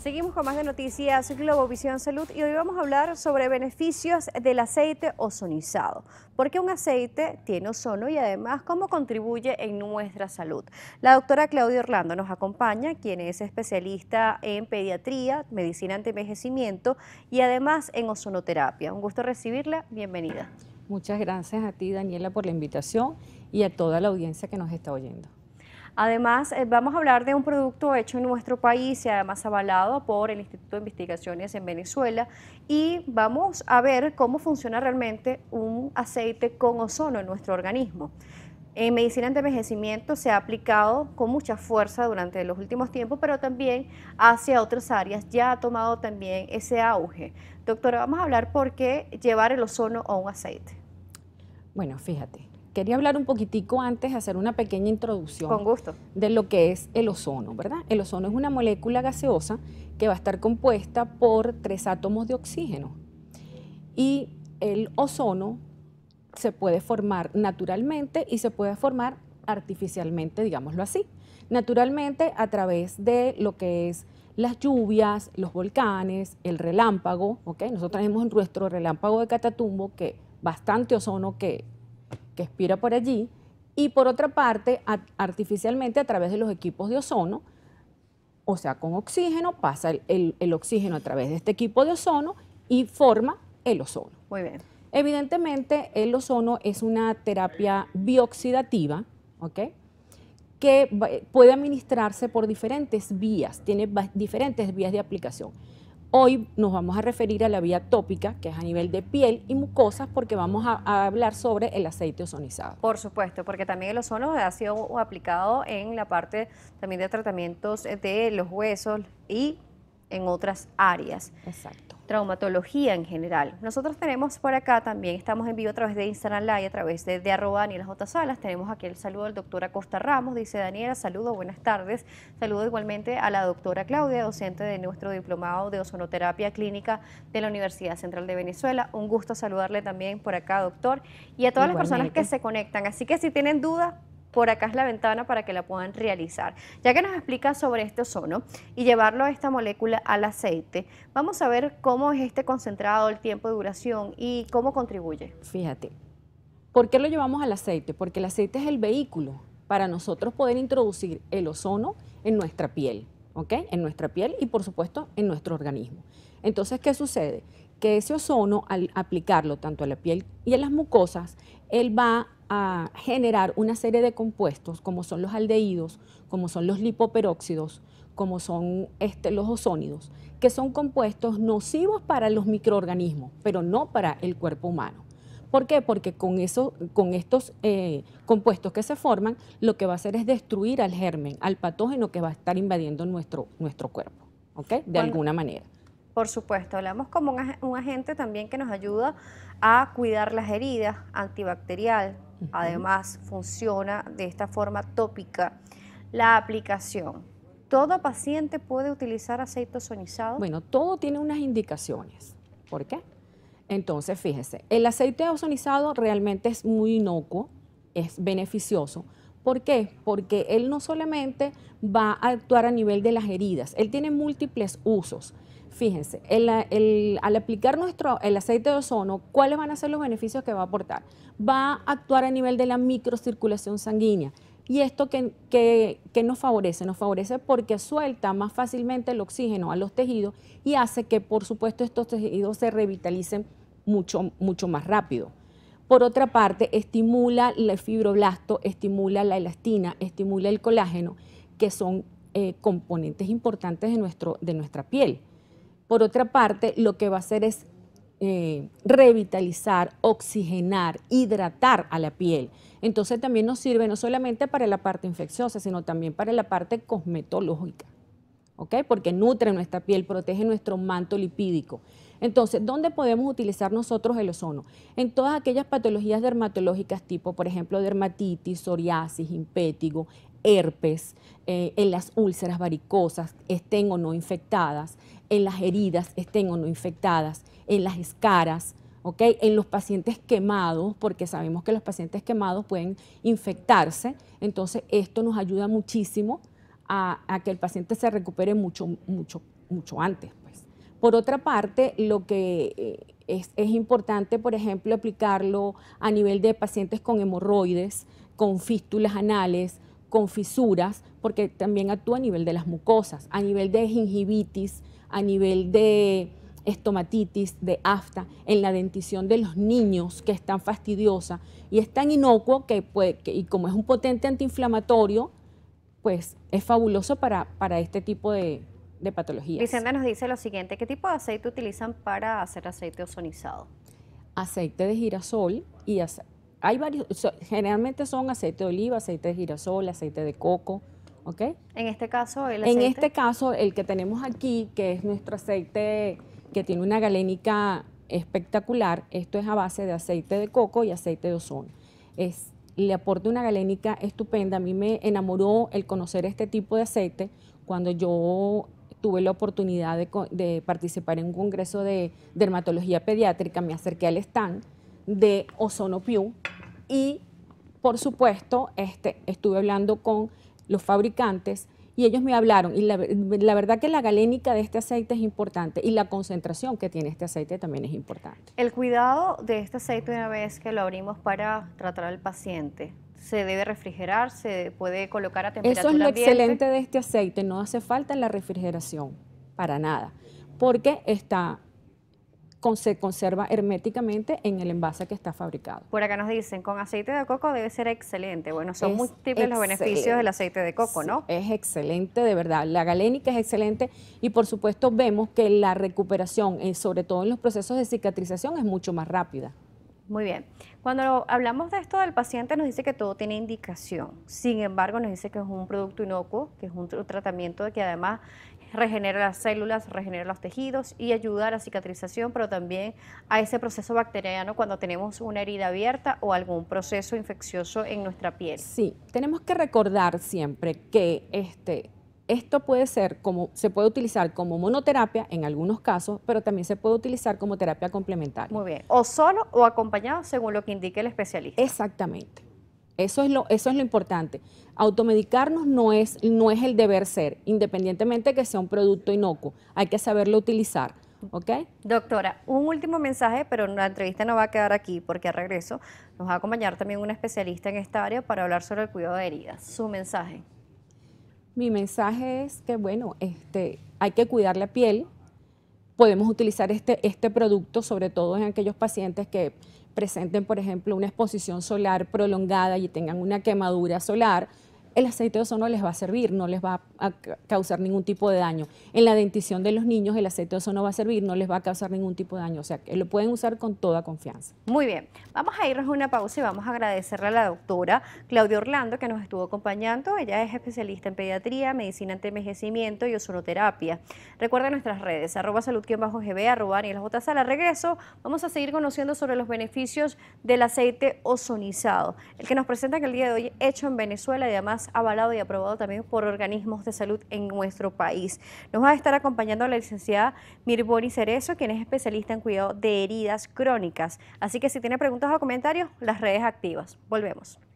Seguimos con más de noticias Globovisión Salud y hoy vamos a hablar sobre beneficios del aceite ozonizado. Porque un aceite tiene ozono y además cómo contribuye en nuestra salud. La doctora Claudia Orlando nos acompaña, quien es especialista en pediatría, medicina ante envejecimiento y además en ozonoterapia. Un gusto recibirla, bienvenida. Muchas gracias a ti, Daniela, por la invitación y a toda la audiencia que nos está oyendo. Además, eh, vamos a hablar de un producto hecho en nuestro país y además avalado por el Instituto de Investigaciones en Venezuela y vamos a ver cómo funciona realmente un aceite con ozono en nuestro organismo. En medicina de envejecimiento se ha aplicado con mucha fuerza durante los últimos tiempos, pero también hacia otras áreas ya ha tomado también ese auge. Doctora, vamos a hablar por qué llevar el ozono a un aceite. Bueno, fíjate, quería hablar un poquitico antes, de hacer una pequeña introducción. De lo que es el ozono, ¿verdad? El ozono es una molécula gaseosa que va a estar compuesta por tres átomos de oxígeno. Y el ozono se puede formar naturalmente y se puede formar artificialmente, digámoslo así. Naturalmente a través de lo que es las lluvias, los volcanes, el relámpago, ¿ok? Nosotros tenemos nuestro relámpago de Catatumbo, que bastante ozono que que expira por allí, y por otra parte, artificialmente a través de los equipos de ozono, o sea, con oxígeno, pasa el, oxígeno a través de este equipo de ozono y forma el ozono. Muy bien. Evidentemente, el ozono es una terapia bioxidativa, ¿ok? Que puede administrarse por diferentes vías, tiene diferentes vías de aplicación. Hoy nos vamos a referir a la vía tópica, que es a nivel de piel y mucosas, porque vamos a, hablar sobre el aceite ozonizado. Por supuesto, porque también el ozono ha sido aplicado en la parte también de tratamientos de los huesos y en otras áreas. Exacto traumatología en general. Nosotros tenemos por acá también, estamos en vivo a través de Instagram Live, a través de, de arroba Daniela J. Salas. Tenemos aquí el saludo del doctor Acosta Ramos, dice Daniela, saludo, buenas tardes. Saludo igualmente a la doctora Claudia, docente de nuestro diplomado de ozonoterapia clínica de la Universidad Central de Venezuela. Un gusto saludarle también por acá, doctor, y a todas las personas que se conectan. Así que si tienen dudas, por acá es la ventana para que la puedan realizar. Ya que nos explica sobre este ozono y llevarlo a esta molécula al aceite, vamos a ver cómo es este concentrado, el tiempo de duración y cómo contribuye. Fíjate, ¿por qué lo llevamos al aceite? Porque el aceite es el vehículo para nosotros poder introducir el ozono en nuestra piel, ¿ok? En nuestra piel y por supuesto en nuestro organismo. Entonces, ¿qué sucede? Que ese ozono, al aplicarlo tanto a la piel y a las mucosas, él va a generar una serie de compuestos, como son los aldehídos, como son los lipoperóxidos, como son este, los ozónidos, que son compuestos nocivos para los microorganismos, pero no para el cuerpo humano. ¿Por qué? Porque con, eso, con estos eh, compuestos que se forman, lo que va a hacer es destruir al germen, al patógeno que va a estar invadiendo nuestro, nuestro cuerpo, ¿ok? De alguna manera. Por supuesto, hablamos como un agente también que nos ayuda a cuidar las heridas, antibacterial, además funciona de esta forma tópica la aplicación. ¿Todo paciente puede utilizar aceite ozonizado? Bueno, todo tiene unas indicaciones. ¿Por qué? Entonces, fíjese, el aceite ozonizado realmente es muy inocuo, es beneficioso. ¿Por qué? Porque él no solamente va a actuar a nivel de las heridas, él tiene múltiples usos. Fíjense, al aplicar nuestro, el aceite de ozono, ¿cuáles van a ser los beneficios que va a aportar? Va a actuar a nivel de la microcirculación sanguínea. ¿Y esto que, nos favorece? Nos favorece porque suelta más fácilmente el oxígeno a los tejidos y hace que, por supuesto, estos tejidos se revitalicen mucho, mucho más rápido. Por otra parte, estimula el fibroblasto, estimula la elastina, estimula el colágeno, que son eh, componentes importantes de nuestra piel. Por otra parte, lo que va a hacer es eh, revitalizar, oxigenar, hidratar a la piel. Entonces también nos sirve no solamente para la parte infecciosa, sino también para la parte cosmetológica, ¿ok? Porque nutre nuestra piel, protege nuestro manto lipídico. Entonces, ¿dónde podemos utilizar nosotros el ozono? En todas aquellas patologías dermatológicas tipo, por ejemplo, dermatitis, psoriasis, impétigo, herpes, eh, en las úlceras varicosas estén o no infectadas, en las heridas estén o no infectadas, en las escaras, en los pacientes quemados, porque sabemos que los pacientes quemados pueden infectarse, entonces esto nos ayuda muchísimo a, que el paciente se recupere mucho, mucho, mucho antes. Pues. Por otra parte, lo que eh, es, es importante, por ejemplo, aplicarlo a nivel de pacientes con hemorroides, con fístulas anales, con fisuras, porque también actúa a nivel de las mucosas, a nivel de gingivitis, a nivel de estomatitis, de afta, en la dentición de los niños, que es tan fastidiosa y es tan inocuo que, puede, y como es un potente antiinflamatorio, pues es fabuloso para, para este tipo de, de patologías. Vicente nos dice lo siguiente, ¿qué tipo de aceite utilizan para hacer aceite ozonizado? Aceite de girasol y aceite hay varios, generalmente son aceite de oliva, aceite de girasol, aceite de coco, ¿ok? En este caso, el aceite. En este caso, el que tenemos aquí, que es nuestro aceite que tiene una galénica espectacular, esto es a base de aceite de coco y aceite de ozono. Es, le aporta una galénica estupenda. A mí me enamoró el conocer este tipo de aceite cuando yo tuve la oportunidad de, de participar en un congreso de dermatología pediátrica, me acerqué al stand de Ozono y por supuesto este, estuve hablando con los fabricantes y ellos me hablaron y la, verdad que la galénica de este aceite es importante y la concentración que tiene este aceite también es importante. El cuidado de este aceite una vez que lo abrimos para tratar al paciente, se debe refrigerar, se puede colocar a temperatura Eso es lo excelente de este aceite, no hace falta la refrigeración para nada, porque está se conserva herméticamente en el envase que está fabricado. Por acá nos dicen, con aceite de coco debe ser excelente. Bueno, son múltiples los beneficios del aceite de coco, ¿no? Es excelente, de verdad. La galénica es excelente y por supuesto vemos que la recuperación, eh, sobre todo en los procesos de cicatrización, es mucho más rápida. Muy bien. Cuando hablamos de esto del paciente nos dice que todo tiene indicación. Sin embargo, nos dice que es un producto inocuo, que es un tratamiento que además regenera las células, regenera los tejidos y ayudar a la cicatrización, pero también a ese proceso bacteriano cuando tenemos una herida abierta o algún proceso infeccioso en nuestra piel. Sí, tenemos que recordar siempre que este, esto puede ser como, se puede utilizar como monoterapia en algunos casos, pero también se puede utilizar como terapia complementaria. Muy bien, o solo o acompañado según lo que indique el especialista. Exactamente. Eso es lo, eso es lo importante. Automedicarnos no es, no es el deber ser, independientemente que sea un producto inocuo. Hay que saberlo utilizar. ¿Okay? Doctora, un último mensaje, pero la entrevista no va a quedar aquí porque a regreso nos va a acompañar también un especialista en esta área para hablar sobre el cuidado de heridas. Su mensaje. Mi mensaje es que, bueno, este, hay que cuidar la piel. Podemos utilizar este, este producto, sobre todo en aquellos pacientes que presenten, por ejemplo, una exposición solar prolongada y tengan una quemadura solar, el aceite de ozono les va a servir, no les va a causar ningún tipo de daño. En la dentición de los niños, el aceite de ozono va a servir, no les va a causar ningún tipo de daño. O sea, que lo pueden usar con toda confianza. Muy bien, vamos a irnos a una pausa y vamos a agradecerle a la doctora Claudia Orlando que nos estuvo acompañando. Ella es especialista en pediatría, medicina ante envejecimiento y ozonoterapia. Recuerda nuestras redes, arroba salud-gb, arroba las Regreso, vamos a seguir conociendo sobre los beneficios del aceite ozonizado, el que nos presentan el día de hoy hecho en Venezuela y además avalado y aprobado también por organismos de salud en nuestro país. Nos va a estar acompañando la licenciada Mirboni Cerezo, quien es especialista en cuidado de heridas crónicas. Así que si tiene preguntas o comentarios, las redes activas. Volvemos.